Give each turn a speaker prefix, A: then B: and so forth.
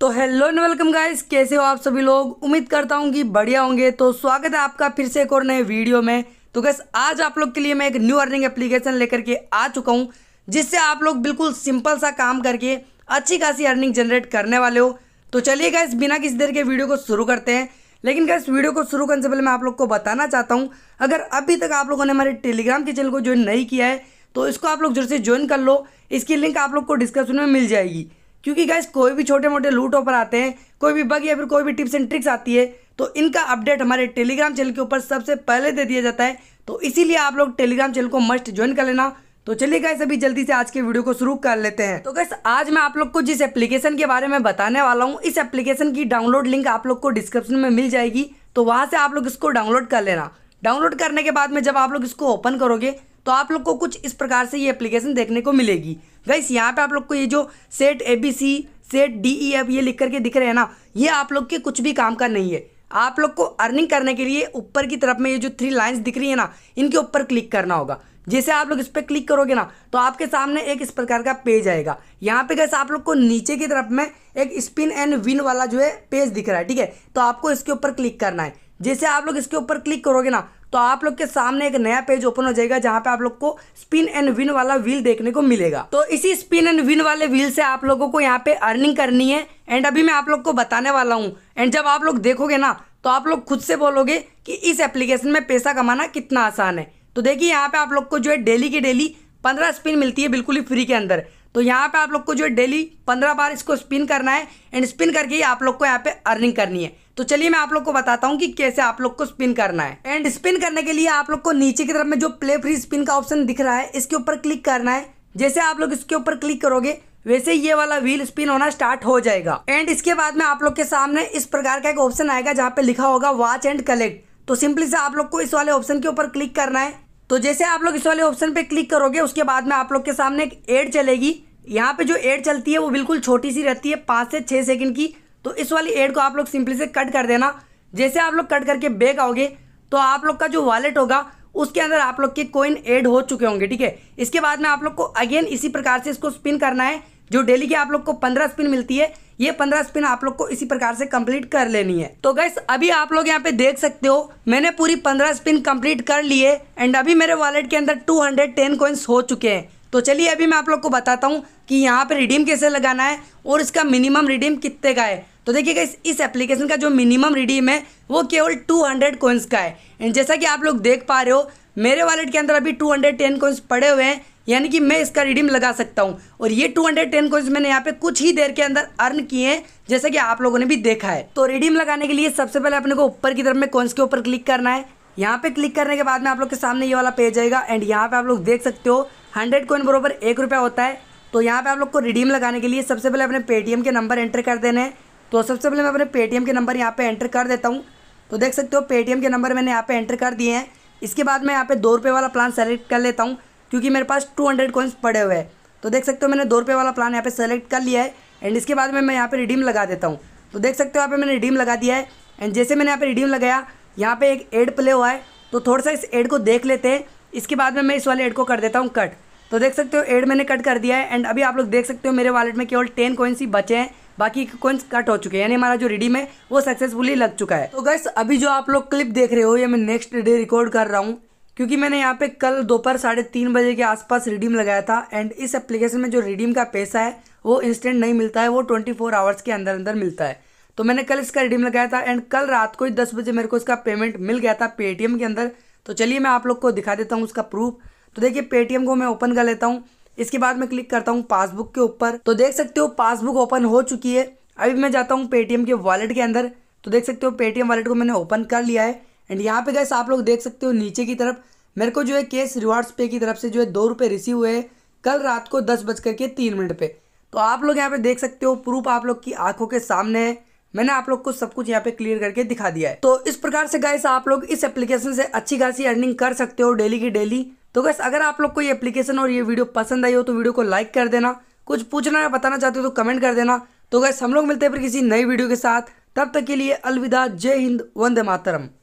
A: तो hello and welcome guys कैसे हो आप सभी लोग उम्मीद करता हूँ कि बढ़िया होंगे तो स्वागत है आपका फिर से एक और नए वीडियो में तो गैस आज आप लोग के लिए मैं एक न्यू अर्निंग एप्लीकेशन लेकर के आ चुका हूँ जिससे आप लोग बिल्कुल सिंपल सा काम करके अच्छी खासी अर्निंग जनरेट करने वाले हो तो चलिए गैस बिना किसी देर के वीडियो को शुरू करते हैं लेकिन गैस वीडियो को शुरू करने से पहले मैं आप लोग को बताना चाहता हूँ अगर अभी तक आप लोगों ने हमारे टेलीग्राम के चैनल को ज्वाइन नहीं किया है तो इसको आप लोग जरूर से ज्वाइन कर लो इसकी लिंक आप लोग को डिस्क्रिप्शन में मिल जाएगी क्योंकि गाइज कोई भी छोटे मोटे लूट ऑफर आते हैं कोई भी बग या फिर कोई भी टिप्स एंड ट्रिक्स आती है तो इनका अपडेट हमारे टेलीग्राम चैनल के ऊपर सबसे पहले दे दिया जाता है तो इसीलिए आप लोग टेलीग्राम चैनल को मस्ट ज्वाइन कर लेना तो चलिए गाइस अभी जल्दी से आज के वीडियो को शुरू कर लेते हैं तो गैस आज मैं आप लोग को जिस एप्लीकेशन के बारे में बताने वाला हूँ इस एप्लीकेशन की डाउनलोड लिंक आप लोग को डिस्क्रिप्शन में मिल जाएगी तो वहाँ से आप लोग इसको डाउनलोड कर लेना डाउनलोड करने के बाद में जब आप लोग इसको ओपन करोगे तो आप लोग को कुछ इस प्रकार से ये एप्लीकेशन देखने को मिलेगी गाइस यहाँ पे आप लोग को ये जो set A B C set D E F ये लिख करके दिख रहे हैं ना ये आप लोग के कुछ भी काम का नहीं है आप लोग को अर्निंग करने के लिए ऊपर की तरफ में ये जो थ्री लाइन्स दिख रही है ना इनके ऊपर क्लिक करना होगा जैसे आप लोग इस पर क्लिक करोगे ना तो आपके सामने एक इस प्रकार का पेज आएगा यहाँ पे गैस आप लोग को नीचे की तरफ में एक स्पिन एंड विन वाला जो है पेज दिख रहा है ठीक है तो आपको इसके ऊपर क्लिक करना है जैसे आप लोग इसके ऊपर क्लिक करोगे ना तो आप लोग के सामने एक नया पेज ओपन हो जाएगा जहां पे आप लोग को स्पिन एंड विन वाला व्हील देखने को मिलेगा तो इसी स्पिन एंड विन वाले व्हील से आप लोगों को यहाँ पे अर्निंग करनी है एंड अभी मैं आप लोग को बताने वाला हूँ एंड जब आप लोग देखोगे ना तो आप लोग खुद से बोलोगे कि इस एप्लीकेशन में पैसा कमाना कितना आसान है तो देखिए यहाँ पे आप लोग को जो है डेली की डेली पंद्रह स्पिन मिलती है बिल्कुल ही फ्री के अंदर तो यहाँ पे आप लोग को जो है डेली पंद्रह बार इसको स्पिन करना है एंड स्पिन करके ही आप लोग को यहाँ पे अर्निंग करनी है तो चलिए मैं आप लोग को बताता हूँ कि कैसे आप लोग को स्पिन करना है एंड स्पिन करने के लिए आप लोग को नीचे की तरफ में जो प्ले फ्री स्पिन का ऑप्शन दिख रहा है इसके ऊपर क्लिक करना है जैसे आप लोग इसके ऊपर क्लिक करोगे वैसे ये वाला व्हील स्पिन होना स्टार्ट हो जाएगा एंड इसके बाद में आप लोग के सामने इस प्रकार का एक ऑप्शन आएगा जहाँ पे लिखा होगा वॉच एंड कलेक्ट तो सिंपली से आप लोग को इस वाले ऑप्शन के ऊपर क्लिक करना है तो जैसे आप लोग इस वाले ऑप्शन पे क्लिक करोगे उसके बाद में आप लोग के सामने एक एड चलेगी यहाँ पे जो एड चलती है वो बिल्कुल छोटी सी रहती है पाँच से छः सेकंड की तो इस वाली एड को आप लोग सिंपली से कट कर देना जैसे आप लोग कट करके बैग आओगे तो आप लोग का जो वॉलेट होगा उसके अंदर आप लोग के कोइन ऐड हो चुके होंगे ठीक है इसके बाद में आप लोग को अगेन इसी प्रकार से इसको स्पिन करना है जो डेली के आप लोग को पंद्रह स्पिन मिलती है ये पंद्रह स्पिन आप लोग को इसी प्रकार से कंप्लीट कर लेनी है तो गैस अभी आप लोग यहाँ पे देख सकते हो मैंने पूरी पंद्रह स्पिन कंप्लीट कर लिए एंड अभी मेरे वॉलेट के अंदर टू हंड्रेड टेन हो चुके हैं तो चलिए अभी मैं आप लोग को बताता हूँ कि यहाँ पर रिडीम कैसे लगाना है और इसका मिनिमम रिडीम कितने का है तो देखिएगा इस इस एप्लीकेशन का जो मिनिमम रिडीम है वो केवल 200 हंड्रेड कोइंस का है एंड जैसा कि आप लोग देख पा रहे हो मेरे वॉलेट के अंदर अभी 210 हंड्रेड कोइंस पड़े हुए हैं यानी कि मैं इसका रिडीम लगा सकता हूँ और ये 210 हंड्रेड कोइंस मैंने यहाँ पे कुछ ही देर के अंदर अर्न किए हैं जैसा कि आप लोगों ने भी देखा है तो रिडीम लगाने के लिए सबसे पहले अपने को ऊपर की तरफ में कोइंस के ऊपर क्लिक करना है यहाँ पे क्लिक करने के बाद में आप लोग के सामने ये वाला पेज आएगा एंड यहाँ पे आप लोग देख सकते हो हंड्रेड कोइन बरबर एक रुपया होता है तो यहाँ पे आप लोग को रिडीम लगाने के लिए सबसे पहले अपने पेटीएम के नंबर एंटर कर देने हैं तो सबसे पहले मैं अपने पेटीएम के नंबर यहाँ पे एंटर कर देता हूँ तो देख सकते हो पेटीएम के नंबर मैंने यहाँ पे एंटर कर दिए हैं इसके बाद मैं यहाँ पे दो रुपये वाला प्लान सेलेक्ट कर लेता हूँ क्योंकि मेरे पास टू हंड्रेड कोइंस पड़े हुए हैं तो देख सकते हो मैंने दो रुपये वाला प्लान यहाँ पे सेलेक्ट कर लिया है एंड इसके बाद में मैं यहाँ पर रिडीम लगा देता हूँ तो देख सकते हो यहाँ पर मैंने रिडीम लगा दिया है एंड जैसे मैंने यहाँ पर रिडीम लगाया यहाँ पर एक एड प्ले हुआ है तो थोड़ा सा इस एड को देख लेते हैं इसके बाद में मैं इस वाले एड को कर देता हूँ कट तो देख सकते हो एड मैंने कट कर दिया है एंड अभी आप लोग देख सकते हो मेरे वॉलेट में केवल टेन कोइंस ही बचे हैं बाकी कोइंस कट हो चुके हैं यानी हमारा जो रिडीम है वो सक्सेसफुली लग चुका है तो गैस अभी जो आप लोग क्लिप देख रहे हो ये मैं नेक्स्ट डे रिकॉर्ड कर रहा हूँ क्योंकि मैंने यहाँ पे कल दोपहर साढ़े तीन बजे के आसपास रिडीम लगाया था एंड इस एप्लीकेशन में जो रिडीम का पैसा है वो इंस्टेंट नहीं मिलता है वो ट्वेंटी फोर आवर्स के अंदर अंदर मिलता है तो मैंने कल इसका रिडीम लगाया था एंड कल रात को ही दस बजे मेरे को इसका पेमेंट मिल गया था पेटीएम के अंदर तो चलिए मैं आप लोग को दिखा देता हूँ उसका प्रूफ तो देखिए पेटीएम को मैं ओपन कर लेता हूँ इसके बाद मैं क्लिक करता हूँ पासबुक के ऊपर तो देख सकते हो पासबुक ओपन हो चुकी है अभी मैं जाता हूँ पेटीएम के वॉलेट के अंदर तो देख सकते हो पेटीएम वॉलेट को मैंने ओपन कर लिया है एंड यहाँ पे गैस आप लोग देख सकते हो नीचे की तरफ मेरे को जो है केस रिवार्ड्स पे की तरफ से जो है दो रुपये रिसीव हुए हैं कल रात को दस बज करके तीन मिनट पे तो आप लोग यहाँ पे देख सकते हो प्रूफ आप लोग की आंखों के सामने है मैंने आप लोग को सब कुछ यहाँ पे क्लियर करके दिखा दिया है तो इस प्रकार से गाइस आप लोग इस एप्लीकेशन से अच्छी खासी अर्निंग कर सकते हो डेली की डेली तो गैस अगर आप लोग को ये एप्लीकेशन और ये वीडियो पसंद आई हो तो वीडियो को लाइक कर देना कुछ पूछना या बताना चाहते हो तो कमेंट कर देना तो गैस हम लोग मिलते हैं फिर किसी नई वीडियो के साथ तब तक के लिए अलविदा जय हिंद वंदे मातरम